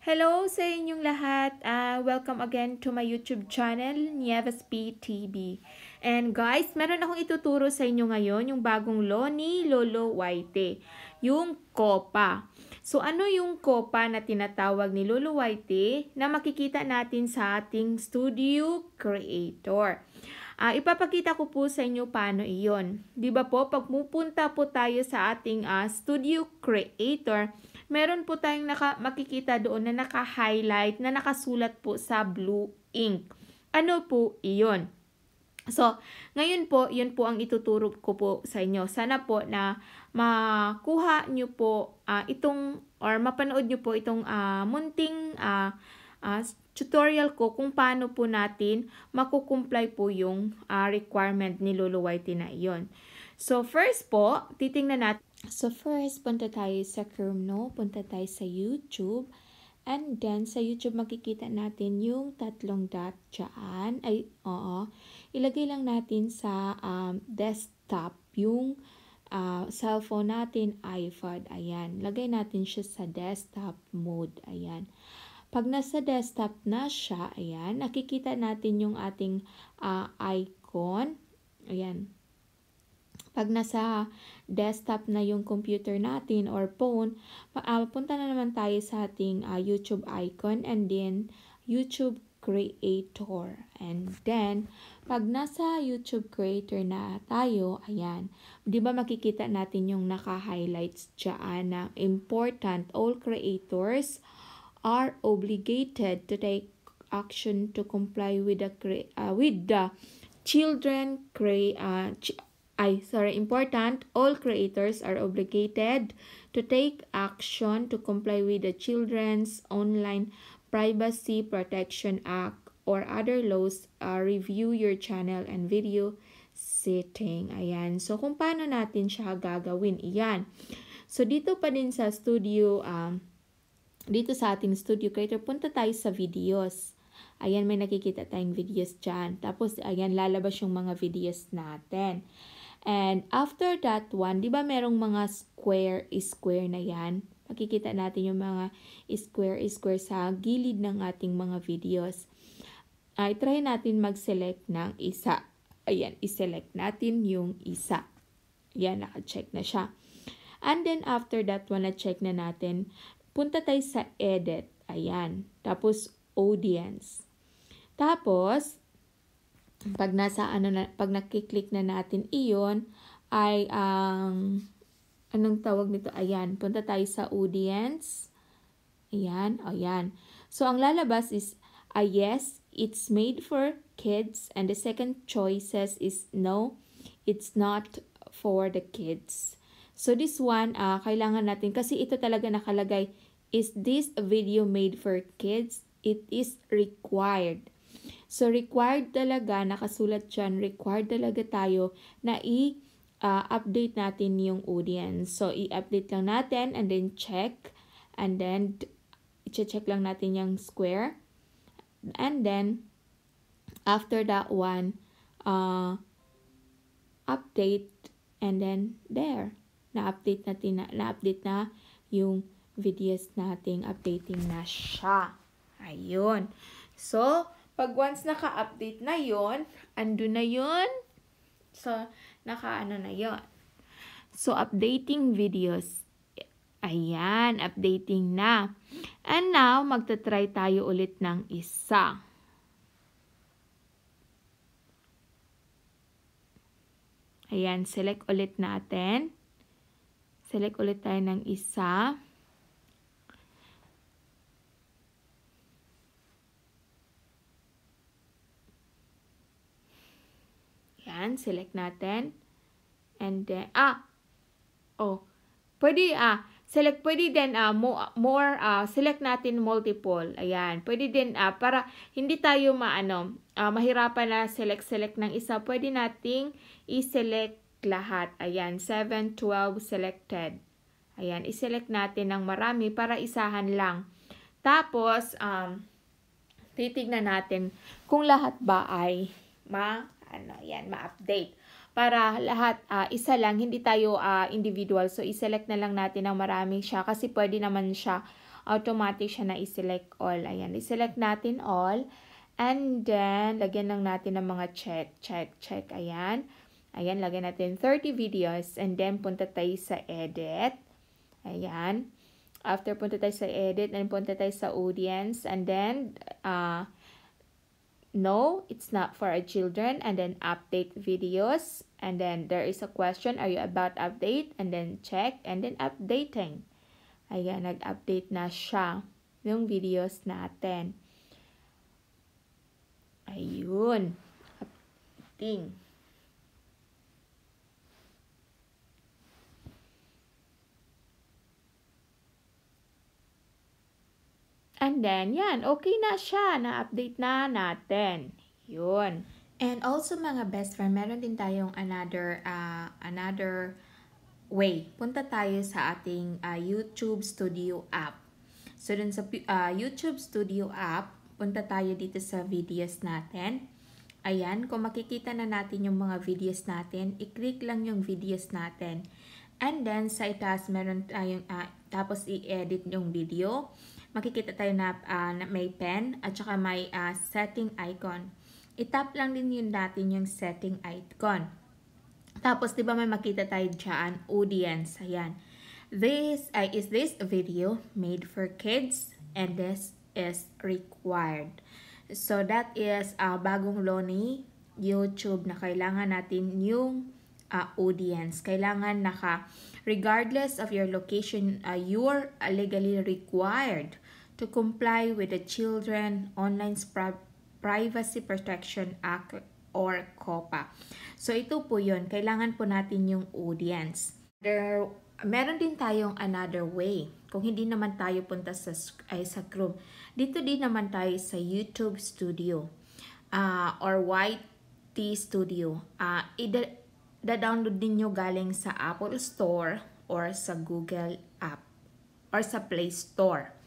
Hello sa inyong lahat. Uh, welcome again to my YouTube channel, Nieves PTV. And guys, meron akong ituturo sa inyo ngayon yung bagong law ni Lolo White, yung COPA. So ano yung COPA na tinatawag ni Lolo White na makikita natin sa ating Studio Creator? Uh, ipapakita ko po sa inyo paano iyon. ba diba po, pag pupunta po tayo sa ating uh, Studio Creator, meron po tayong naka, makikita doon na naka-highlight, na nakasulat po sa blue ink. Ano po iyon? So, ngayon po, yun po ang ituturo ko po sa inyo. Sana po na makuha nyo po uh, itong or mapanood nyo po itong uh, munting uh, uh, tutorial ko kung paano po natin makukumply po yung uh, requirement ni Lolo Whitey na iyon. So, first po, titingnan natin So first, punta tayo sa Chrome, no? Punta tayo sa YouTube. And then, sa YouTube, makikita natin yung tatlong dot dyan. Ay, oo. Ilagay lang natin sa um, desktop yung uh, cellphone natin, iPhone. Ayan. Lagay natin siya sa desktop mode. Ayan. Pag nasa desktop na siya, ayan, nakikita natin yung ating uh, icon. Ayan. Pag nasa desktop na yung computer natin or phone, mapunta ah, na naman tayo sa ating uh, YouTube icon and then YouTube creator. And then, pag nasa YouTube creator na tayo, ayan, di ba makikita natin yung naka-highlights dyan na important, all creators are obligated to take action to comply with the, uh, with the children cre uh, ay, sorry, important, all creators are obligated to take action to comply with the Children's Online Privacy Protection Act or other laws. Uh, review your channel and video setting. Ayan. So, kung paano natin siya gagawin? Iyan. So, dito pa din sa studio, um, dito sa ating studio creator, punta tayo sa videos. Ayan, may nakikita tayong videos dyan. Tapos, ayan, lalabas yung mga videos natin. And after that one, di ba merong mga square square na yan? Makikita natin yung mga square square sa gilid ng ating mga videos. Ay, try natin mag-select ng isa. Ayan, i-select natin yung isa. Ayan, naka-check na siya. And then after that one, na-check na natin, punta tayo sa edit. Ayan. Tapos audience. Tapos, pag nasa ano na, pag nakiklik na natin iyon ay ang um, anong tawag nito? Ayan, punta tayo sa audience. Ayan, ayan. So ang lalabas is a ah, yes, it's made for kids and the second choices is no, it's not for the kids. So this one uh, kailangan natin kasi ito talaga nakalagay is this video made for kids? It is required So, required talaga, nakasulat diyan, required talaga tayo na i- uh, update natin yung audience. So, i-update lang natin and then check. And then, i-check lang natin yung square. And then, after that one, uh, update and then there. Na-update natin na, na-update na yung videos nating updating na siya. Ayun. So, pag once naka-update na yon ando na yon So, naka-ano na yon So, updating videos. Ayan, updating na. And now, magta-try tayo ulit ng isa. Ayan, select ulit natin. Select ulit tayo ng isa. Yan, select natin. And then, ah, oh, pwede, ah, select, pwede din, ah, more, more ah, select natin multiple. Ayan, pwede din, ah, para hindi tayo maano, ah, mahirapan na select-select ng isa, pwede nating i-select lahat. Ayan, 7, 12, selected. Ayan, i-select natin ng marami para isahan lang. Tapos, um, titignan natin kung lahat ba ay ma ano, yan, ma-update. Para lahat, uh, isa lang, hindi tayo uh, individual. So, iselect na lang natin ang maraming siya kasi pwede naman siya, automatic siya na iselect all. Ayan, iselect natin all. And then, lagyan lang natin ng mga check, check, check. Ayan. Ayan, lagyan natin 30 videos. And then, punta tayo sa edit. Ayan. After, punta tayo sa edit. And punta tayo sa audience. And then, uh, no, it's not for our children, and then update videos, and then there is a question, are you about update, and then check, and then updating. Ayan, nag-update na siya ng videos natin. Ayun. Updating. And then, yan, okay na siya. Na-update na natin. Yun. And also mga best friend, meron din tayong another, uh, another way. Punta tayo sa ating uh, YouTube Studio app. So, dun sa uh, YouTube Studio app, punta tayo dito sa videos natin. Ayan, kung makikita na natin yung mga videos natin, i-click lang yung videos natin. And then, sa itaas, meron tayong, uh, tapos i-edit yung video makikita tayo na, uh, na may pen at saka may uh, setting icon. Itap lang din yun natin yung setting icon. Tapos, di ba may makita tayo dyan, audience, ayan. This uh, is this video made for kids and this is required. So, that is uh, bagong law ni YouTube na kailangan natin yung uh, audience. Kailangan naka, regardless of your location, uh, you're legally required to comply with the Children Online Privacy Protection Act or COPA. So ito po yun, kailangan po natin yung audience. There, meron din tayong another way. Kung hindi naman tayo punta sa, ay, sa Chrome, dito din naman tayo sa YouTube Studio uh, or YT Studio. Uh, ah, ida-download ninyo galing sa Apple Store or sa Google App or sa Play Store.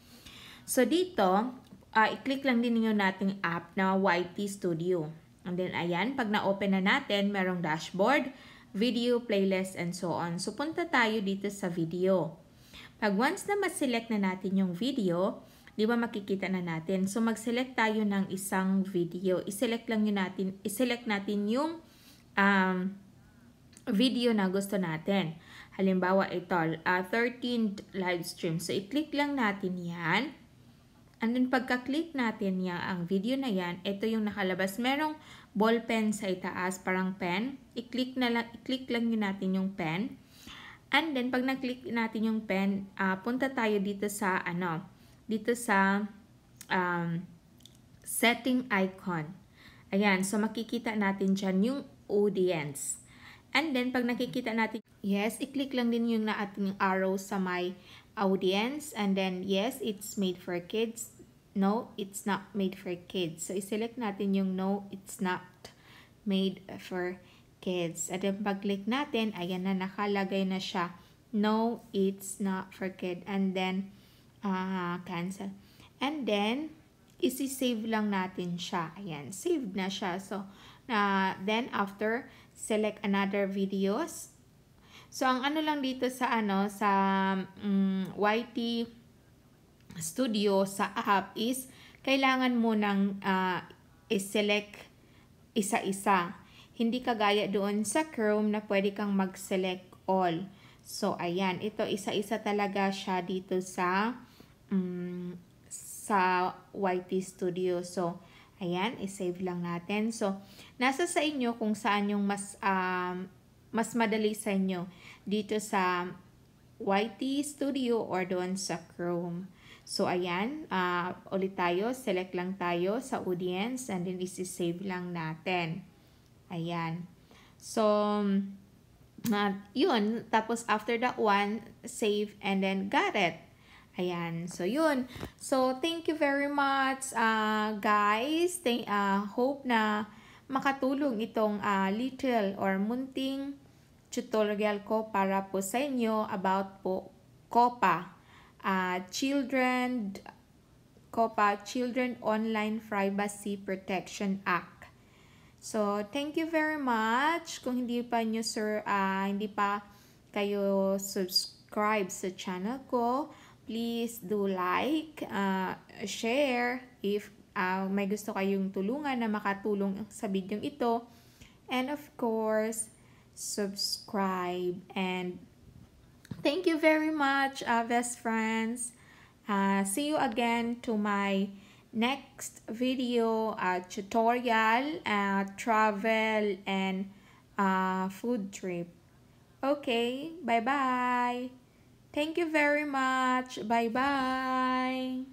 So, dito, uh, i-click lang din niyo nating app na YT Studio. And then, ayan, pag na-open na natin, merong dashboard, video, playlist, and so on. So, punta tayo dito sa video. Pag once na ma-select na natin yung video, di ba makikita na natin. So, mag-select tayo ng isang video. I-select lang yun natin, i-select natin yung um, video na gusto natin. Halimbawa, ito, uh, 13 th live stream. So, i-click lang natin yan. And then pagka-click natin niya ang video na yan, ito yung nakalabas. Merong ball pen sa itaas, parang pen. I-click na lang, i-click lang yun natin yung pen. And then pag nag click natin yung pen, uh, punta tayo dito sa ano, dito sa um, setting icon. Ayan, so makikita natin dyan yung audience. And then, pag nakikita natin, yes, i-click lang din yung na ating arrow sa may audience and then yes, it's made for kids. No, it's not made for kids. So, i-select natin yung no, it's not made for kids. At then, pag-click natin, ayan na, nakalagay na siya. No, it's not for kid. And then, uh, cancel. And then, isi-save lang natin siya. Ayan, saved na siya. So, uh, then after, select another videos So, ang ano lang dito sa ano, sa um, mm, YT Studio, sa app is, kailangan mo nang uh, ah, i-select isa-isa. Hindi kagaya doon sa Chrome na pwede kang mag-select all. So, ayan. Ito, isa-isa talaga siya dito sa um, sa YT Studio. So, ayan. I-save lang natin. So, nasa sa inyo kung saan yung mas um, mas madali sa inyo dito sa YT Studio or doon sa Chrome. So, ayan. Uh, ulit tayo. Select lang tayo sa audience and then isi-save lang natin. Ayan. So, uh, yun. Tapos, after that one, save and then got it. Ayan. So, yun. So, thank you very much, uh, guys. Thank, uh, hope na makatulong itong uh, little or munting tutorial ko para po sa inyo about po COPA, uh, Children COPA, Children Online Privacy Protection Act. So, thank you very much. Kung hindi pa nyo, sir, uh, hindi pa kayo subscribe sa channel ko, please do like, uh, share if uh, may gusto kayong tulungan na makatulong sa video ito. And of course, subscribe and thank you very much uh, best friends uh, see you again to my next video uh, tutorial uh, travel and uh, food trip okay bye bye thank you very much bye bye